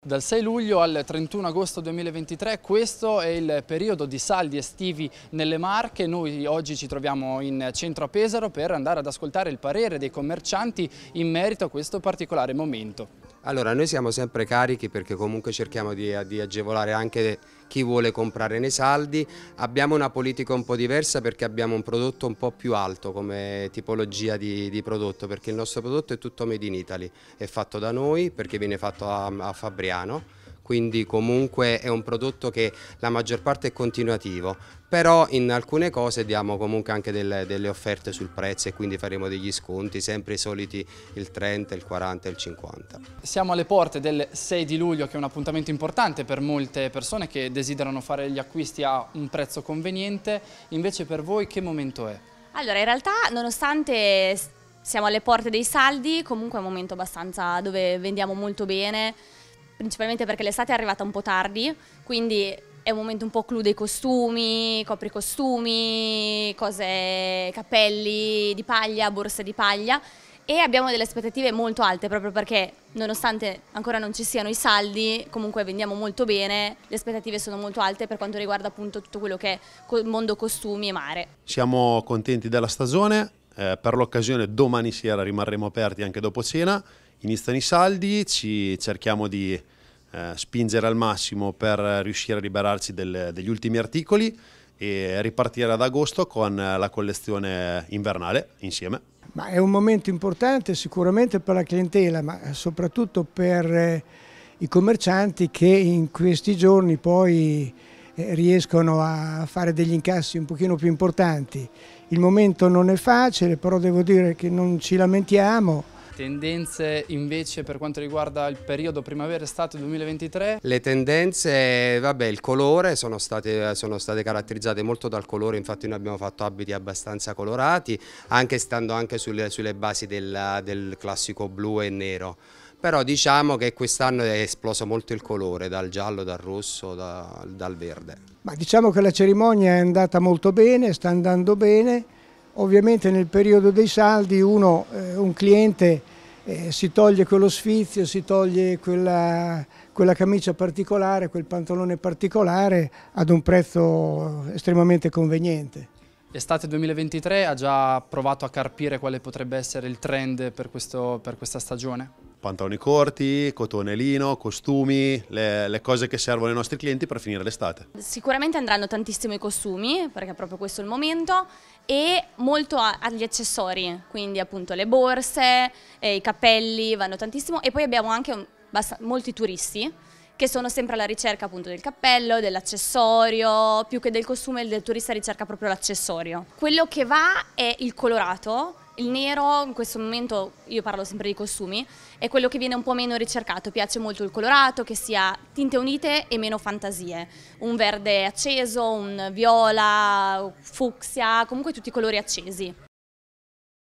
Dal 6 luglio al 31 agosto 2023 questo è il periodo di saldi estivi nelle Marche. Noi oggi ci troviamo in centro a Pesaro per andare ad ascoltare il parere dei commercianti in merito a questo particolare momento. Allora, noi siamo sempre carichi perché comunque cerchiamo di, di, agevolare anche chi vuole comprare nei saldi. Abbiamo una politica un po' diversa perché abbiamo un prodotto un po' più alto come tipologia di, di prodotto, perché il nostro prodotto è tutto made in Italy, è fatto da noi perché viene fatto a, a Fabriano quindi comunque è un prodotto che la maggior parte è continuativo, però in alcune cose diamo comunque anche delle, delle offerte sul prezzo e quindi faremo degli sconti, sempre i soliti il 30, il 40 e il 50. Siamo alle porte del 6 di luglio che è un appuntamento importante per molte persone che desiderano fare gli acquisti a un prezzo conveniente, invece per voi che momento è? Allora in realtà nonostante siamo alle porte dei saldi, comunque è un momento abbastanza dove vendiamo molto bene, principalmente perché l'estate è arrivata un po' tardi, quindi è un momento un po' clou dei costumi, copri costumi, cose, cappelli di paglia, borse di paglia e abbiamo delle aspettative molto alte proprio perché nonostante ancora non ci siano i saldi comunque vendiamo molto bene le aspettative sono molto alte per quanto riguarda appunto tutto quello che è mondo costumi e mare siamo contenti della stagione eh, per l'occasione domani sera rimarremo aperti anche dopo cena iniziano i saldi ci cerchiamo di eh, spingere al massimo per riuscire a liberarci del, degli ultimi articoli e ripartire ad agosto con la collezione invernale insieme. Ma è un momento importante sicuramente per la clientela, ma soprattutto per eh, i commercianti che in questi giorni poi eh, riescono a fare degli incassi un pochino più importanti. Il momento non è facile, però devo dire che non ci lamentiamo Tendenze invece per quanto riguarda il periodo primavera-estate 2023? Le tendenze, vabbè, il colore sono state, sono state caratterizzate molto dal colore, infatti noi abbiamo fatto abiti abbastanza colorati, anche stando anche sulle, sulle basi del, del classico blu e nero però diciamo che quest'anno è esploso molto il colore, dal giallo, dal rosso, da, dal verde. Ma diciamo che la cerimonia è andata molto bene, sta andando bene, Ovviamente nel periodo dei saldi uno, eh, un cliente eh, si toglie quello sfizio, si toglie quella, quella camicia particolare, quel pantalone particolare ad un prezzo estremamente conveniente. L'estate 2023 ha già provato a carpire quale potrebbe essere il trend per, questo, per questa stagione? pantaloni corti, cotone lino, costumi, le, le, cose che servono ai nostri clienti per finire l'estate. Sicuramente andranno tantissimo i costumi, perché è proprio questo il momento, e molto agli accessori, quindi appunto le borse, eh, i cappelli, vanno tantissimo, e poi abbiamo anche un, molti turisti, che sono sempre alla ricerca appunto del cappello, dell'accessorio, più che del costume il del turista ricerca proprio l'accessorio. Quello che va è il colorato il nero in questo momento, io parlo sempre di costumi, è quello che viene un po' meno ricercato, piace molto il colorato, che sia tinte unite e meno fantasie, un verde acceso, un viola, fucsia, comunque tutti i colori accesi.